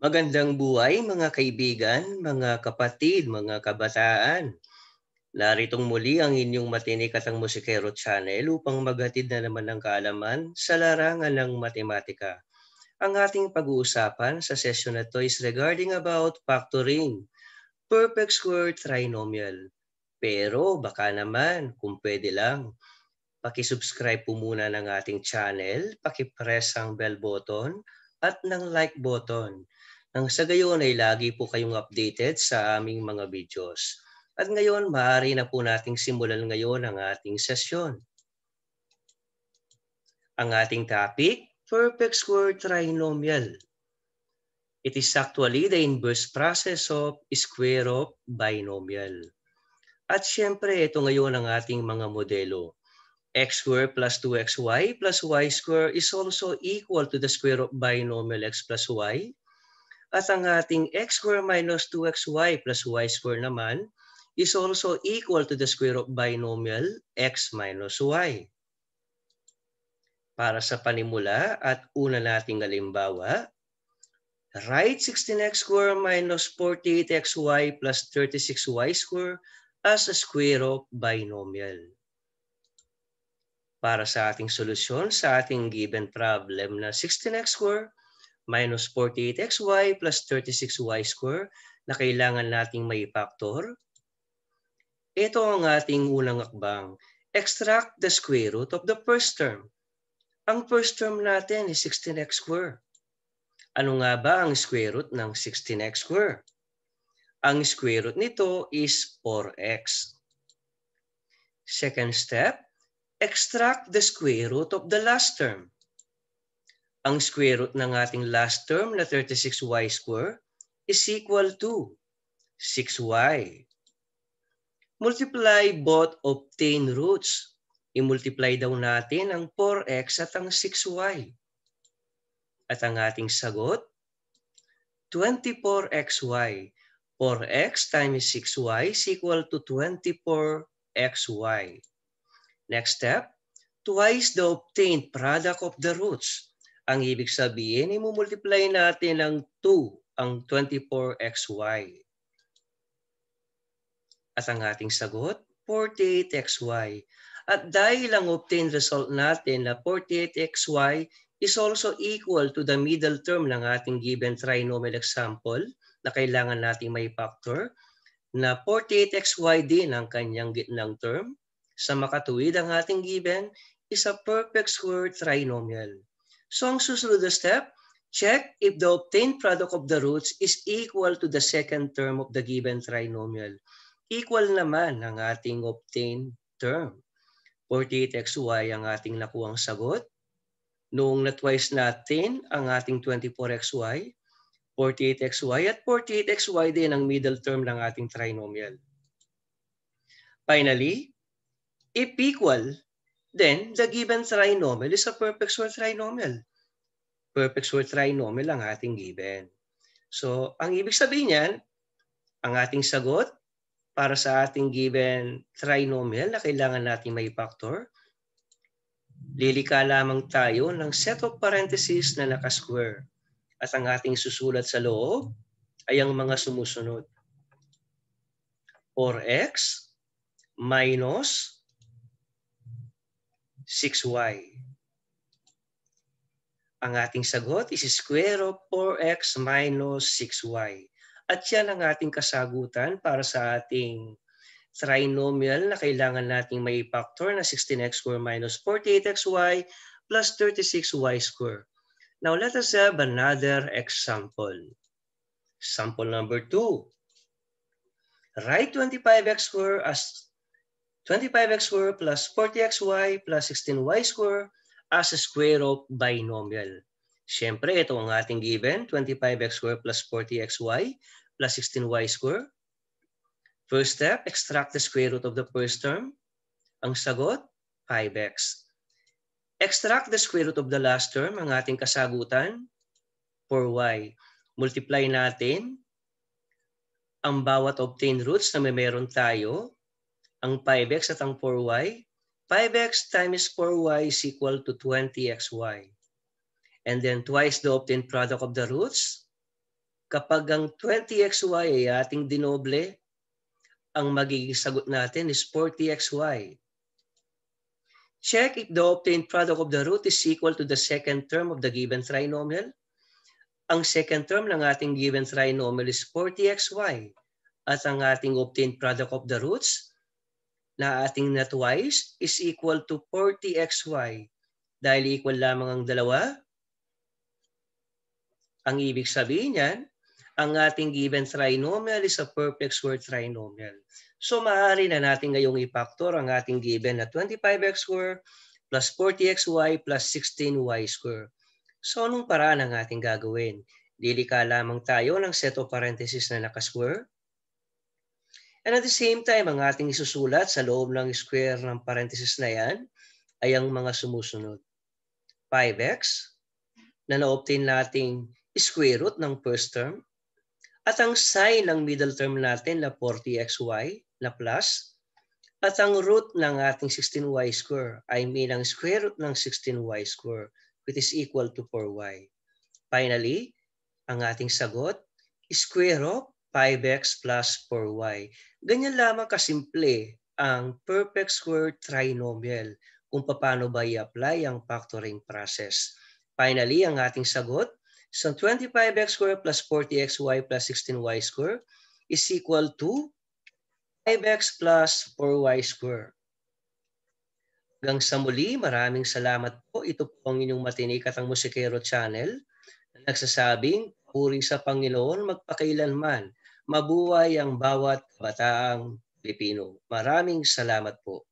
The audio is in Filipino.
Magandang buhay mga kaibigan, mga kapatid, mga kabataan. Naritong muli ang inyong matinikat ang Musikero Channel upang maghatid na naman ng kaalaman sa larangan ng matematika. Ang ating pag-uusapan sa session na ito is regarding about factoring, perfect square trinomial. Pero baka naman, kung pwede lang, pakisubscribe po muna ng ating channel, pakipress ang bell button, at ng like button. Nang sa gayon ay lagi po kayong updated sa aming mga videos. At ngayon, maaari na po nating simulan ngayon ang ating sesyon. Ang ating topic, perfect square trinomial. It is actually the inverse process of square of binomial. At syempre, ito ngayon ang ating mga modelo x squared plus 2xy plus y squared is also equal to the square of binomial x plus y. At ang ating x squared minus 2xy plus y squared naman is also equal to the square of binomial x minus y. Para sa panimula at una nating halimbawa, write 16x squared minus 48xy plus 36y squared as a square of binomial para sa ating solusyon sa ating given problem na 16x square minus 48xy plus 36y square na kailangan nating factor. Ito ang ating unang akbang. Extract the square root of the first term. Ang first term natin is 16x square. Ano nga ba ang square root ng 16x square? Ang square root nito is 4x. Second step, extract the square root of the last term. Ang square root ng ating last term na 36y square is equal to 6y. Multiply both obtained roots. I-multiply daw natin ang 4x at ang 6y. At ang ating sagot, 24xy. 4x times 6y is equal to 24xy. Next step, twice the obtained product of the roots. Ang ibig sabihin, i-multiply natin ng 2, ang 24xy. At ang ating sagot, 48xy. At dahil ang obtained result natin na 48xy is also equal to the middle term ng ating given trinomial example na kailangan nating may factor na 48xy din ang kanyang gitnang term sa makatuwid ang ating given is a perfect square trinomial. So ang susunod na step, check if the obtained product of the roots is equal to the second term of the given trinomial. Equal naman ang ating obtained term. 48xy ang ating nakuhang sagot. Noong na-twice natin ang ating 24xy, 48xy at 48xy din ang middle term ng ating trinomial. Finally, If equal, then the given trinomial is a perfect square trinomial. Perfect square trinomial ang ating given. So, ang ibig sabihin niyan, ang ating sagot para sa ating given trinomial na kailangan natin may factor, lilika lamang tayo ng set of parentheses na naka-square. At ang ating susulat sa loob ay ang mga sumusunod. 4x minus 6y. Ang ating sagot is square of 4x minus 6y. At yan ang ating kasagutan para sa ating trinomial na kailangan nating may factor na 16x squared minus 48xy plus 36y squared. Now let us have another example. Sample number 2. Write 25x squared as 25x squared plus 40xy plus 16y squared as a square of binomial. Siyempre, ito ang ating given, 25x squared plus 40xy plus 16y squared. First step, extract the square root of the first term. Ang sagot, 5x. Extract the square root of the last term, ang ating kasagutan, 4y. Multiply natin ang bawat obtained roots na may meron tayo ang 5x at ang 4y, 5x times 4y is equal to 20xy. And then twice the obtained product of the roots. Kapag ang 20xy ay ating dinoble, ang magiging sagot natin is 40xy. Check if the obtained product of the root is equal to the second term of the given trinomial. Ang second term ng ating given trinomial is 40xy at ang ating obtained product of the roots na ating natuwa twice is equal to 40xy. Dahil equal lamang ang dalawa, ang ibig sabihin niyan, ang ating given trinomial is a perfect square trinomial. So maaari na natin ngayong i-factor ang ating given na 25x square plus 40xy plus 16y square. So anong paraan ang ating gagawin? Dilika lamang tayo ng set of parentheses na nakasquare And at the same time, ang ating isusulat sa loob ng square ng parenthesis na yan ay ang mga sumusunod. 5x na na-obtain nating square root ng first term at ang sign ng middle term natin na 40xy na plus at ang root ng ating 16y square, I mean ang square root ng 16y square, which is equal to 4y. Finally, ang ating sagot, square of 5x plus 4y. Ganyan lamang kasimple ang perfect square trinomial kung paano ba i-apply ang factoring process. Finally, ang ating sagot, so 25x squared plus 40xy plus 16y squared is equal to 5x plus 4y squared. Hanggang sa muli, maraming salamat po. Ito po ang inyong matinik ang Musikero Channel na nagsasabing, puri sa Panginoon magpakailanman Mabuhay ang bawat kabataang Pilipino. Maraming salamat po.